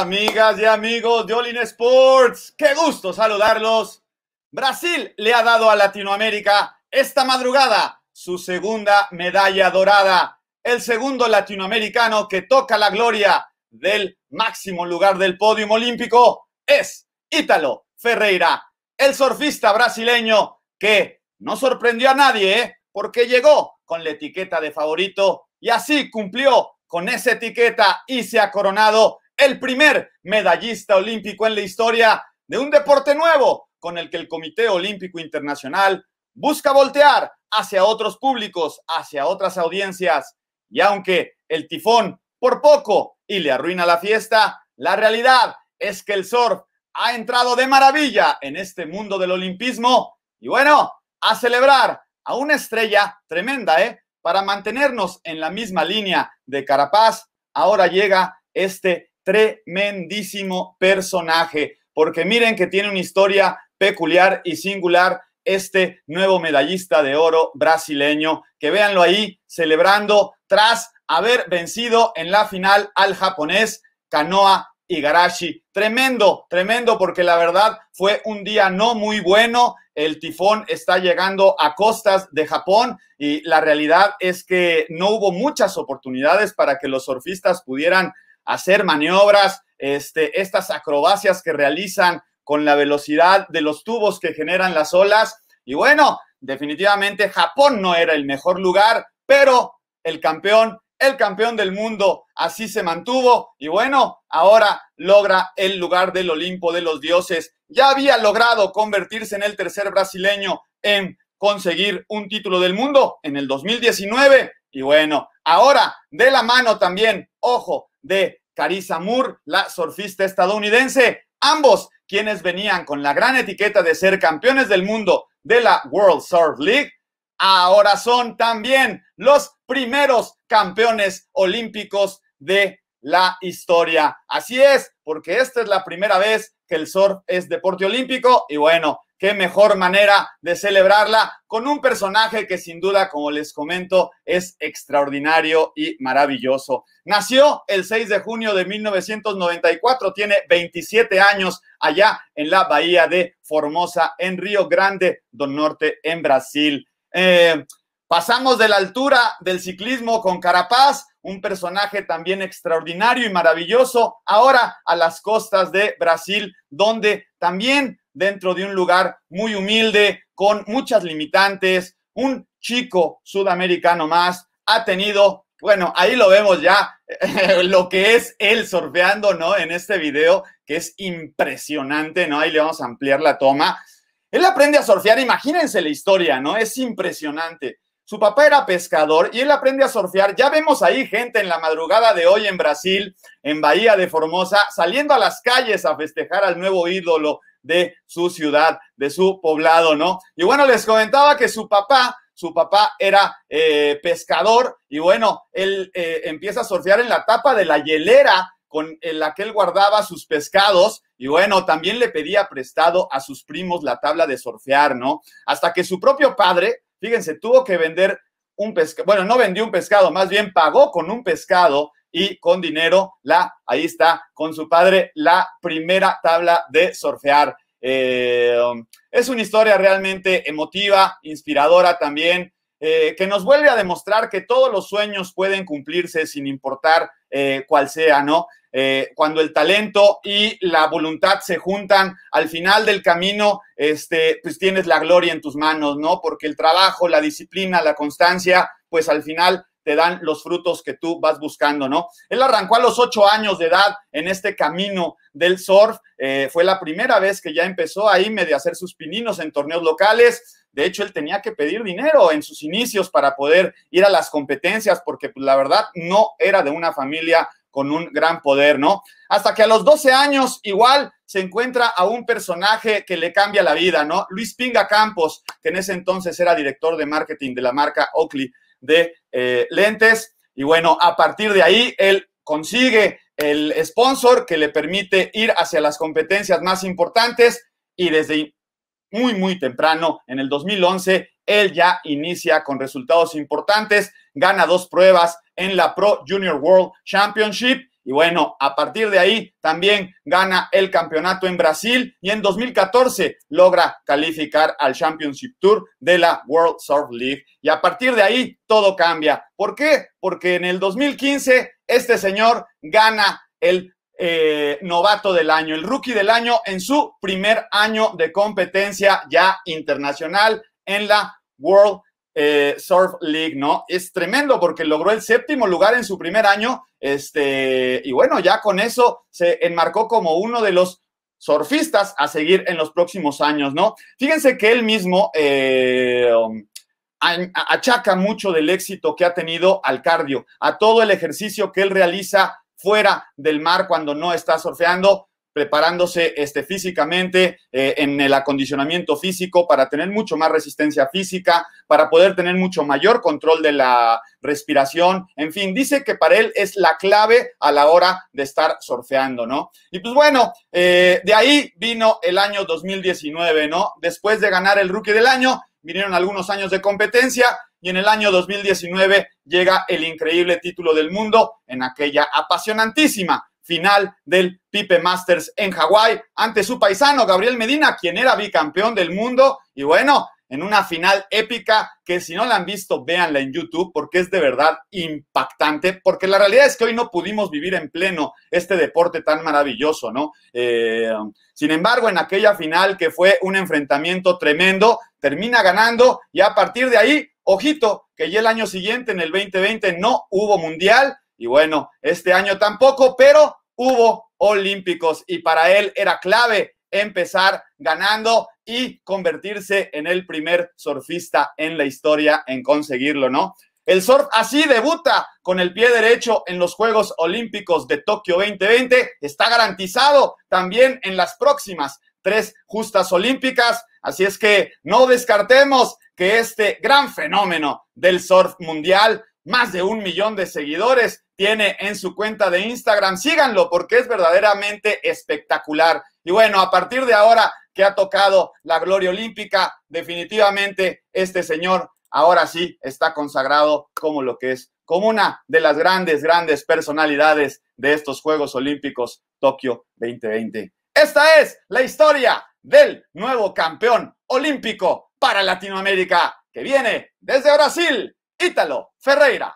Amigas y amigos de Olin Sports, qué gusto saludarlos. Brasil le ha dado a Latinoamérica esta madrugada su segunda medalla dorada, el segundo latinoamericano que toca la gloria del máximo lugar del podio olímpico es Ítalo Ferreira, el surfista brasileño que no sorprendió a nadie ¿eh? porque llegó con la etiqueta de favorito y así cumplió con esa etiqueta y se ha coronado el primer medallista olímpico en la historia de un deporte nuevo con el que el Comité Olímpico Internacional busca voltear hacia otros públicos, hacia otras audiencias. Y aunque el tifón por poco y le arruina la fiesta, la realidad es que el surf ha entrado de maravilla en este mundo del olimpismo. Y bueno, a celebrar a una estrella tremenda, ¿eh? Para mantenernos en la misma línea de Carapaz, ahora llega este tremendísimo personaje, porque miren que tiene una historia peculiar y singular este nuevo medallista de oro brasileño, que véanlo ahí celebrando tras haber vencido en la final al japonés Kanoa Igarashi. Tremendo, tremendo, porque la verdad fue un día no muy bueno. El tifón está llegando a costas de Japón y la realidad es que no hubo muchas oportunidades para que los surfistas pudieran hacer maniobras, este, estas acrobacias que realizan con la velocidad de los tubos que generan las olas. Y bueno, definitivamente Japón no era el mejor lugar, pero el campeón, el campeón del mundo, así se mantuvo. Y bueno, ahora logra el lugar del Olimpo de los dioses. Ya había logrado convertirse en el tercer brasileño en conseguir un título del mundo en el 2019. Y bueno, ahora de la mano también, ojo, de Carissa Moore, la surfista estadounidense. Ambos, quienes venían con la gran etiqueta de ser campeones del mundo de la World Surf League, ahora son también los primeros campeones olímpicos de la historia. Así es, porque esta es la primera vez que el surf es deporte olímpico y bueno, qué mejor manera de celebrarla con un personaje que sin duda, como les comento, es extraordinario y maravilloso. Nació el 6 de junio de 1994, tiene 27 años allá en la bahía de Formosa, en Río Grande do Norte, en Brasil. Eh, pasamos de la altura del ciclismo con Carapaz, un personaje también extraordinario y maravilloso, ahora a las costas de Brasil, donde también dentro de un lugar muy humilde, con muchas limitantes, un chico sudamericano más, ha tenido, bueno, ahí lo vemos ya, lo que es él surfeando, ¿no? En este video, que es impresionante, ¿no? Ahí le vamos a ampliar la toma. Él aprende a surfear, imagínense la historia, ¿no? Es impresionante. Su papá era pescador y él aprende a surfear. Ya vemos ahí gente en la madrugada de hoy en Brasil, en Bahía de Formosa, saliendo a las calles a festejar al nuevo ídolo de su ciudad, de su poblado, ¿no? Y bueno, les comentaba que su papá, su papá era eh, pescador y bueno, él eh, empieza a surfear en la tapa de la hielera con la que él guardaba sus pescados y bueno, también le pedía prestado a sus primos la tabla de surfear, ¿no? Hasta que su propio padre, fíjense, tuvo que vender un pescado, bueno, no vendió un pescado, más bien pagó con un pescado y con dinero, la, ahí está, con su padre, la primera tabla de surfear. Eh, es una historia realmente emotiva, inspiradora también, eh, que nos vuelve a demostrar que todos los sueños pueden cumplirse sin importar eh, cuál sea, ¿no? cuando el talento y la voluntad se juntan, al final del camino, este, pues tienes la gloria en tus manos, ¿no? Porque el trabajo, la disciplina, la constancia, pues al final te dan los frutos que tú vas buscando, ¿no? Él arrancó a los ocho años de edad en este camino del surf. Eh, fue la primera vez que ya empezó ahí medio a hacer sus pininos en torneos locales. De hecho, él tenía que pedir dinero en sus inicios para poder ir a las competencias, porque pues, la verdad no era de una familia con un gran poder, ¿no? Hasta que a los 12 años igual se encuentra a un personaje que le cambia la vida, ¿no? Luis Pinga Campos, que en ese entonces era director de marketing de la marca Oakley de eh, lentes. Y bueno, a partir de ahí, él consigue el sponsor que le permite ir hacia las competencias más importantes y desde muy, muy temprano, en el 2011, él ya inicia con resultados importantes, gana dos pruebas en la Pro Junior World Championship y bueno, a partir de ahí también gana el campeonato en Brasil y en 2014 logra calificar al Championship Tour de la World Surf League. Y a partir de ahí todo cambia. ¿Por qué? Porque en el 2015 este señor gana el eh, novato del año, el rookie del año en su primer año de competencia ya internacional en la World eh, Surf League, ¿no? Es tremendo porque logró el séptimo lugar en su primer año este, y bueno, ya con eso se enmarcó como uno de los surfistas a seguir en los próximos años, ¿no? Fíjense que él mismo eh, um, achaca mucho del éxito que ha tenido al cardio, a todo el ejercicio que él realiza fuera del mar cuando no está surfeando preparándose este, físicamente eh, en el acondicionamiento físico para tener mucho más resistencia física, para poder tener mucho mayor control de la respiración. En fin, dice que para él es la clave a la hora de estar surfeando, ¿no? Y pues bueno, eh, de ahí vino el año 2019, ¿no? Después de ganar el rookie del año, vinieron algunos años de competencia, y en el año 2019 llega el increíble título del mundo en aquella apasionantísima final del Pipe Masters en Hawái ante su paisano Gabriel Medina, quien era bicampeón del mundo. Y bueno, en una final épica que si no la han visto, véanla en YouTube porque es de verdad impactante, porque la realidad es que hoy no pudimos vivir en pleno este deporte tan maravilloso, ¿no? Eh, sin embargo, en aquella final que fue un enfrentamiento tremendo, termina ganando y a partir de ahí, ojito, que ya el año siguiente, en el 2020, no hubo mundial y bueno, este año tampoco, pero hubo olímpicos y para él era clave empezar ganando y convertirse en el primer surfista en la historia en conseguirlo, ¿no? El surf así debuta con el pie derecho en los Juegos Olímpicos de Tokio 2020. Está garantizado también en las próximas tres justas olímpicas. Así es que no descartemos que este gran fenómeno del surf mundial más de un millón de seguidores tiene en su cuenta de Instagram. Síganlo porque es verdaderamente espectacular. Y bueno, a partir de ahora que ha tocado la gloria olímpica, definitivamente este señor ahora sí está consagrado como lo que es, como una de las grandes, grandes personalidades de estos Juegos Olímpicos Tokio 2020. Esta es la historia del nuevo campeón olímpico para Latinoamérica que viene desde Brasil, Ítalo Ferreira.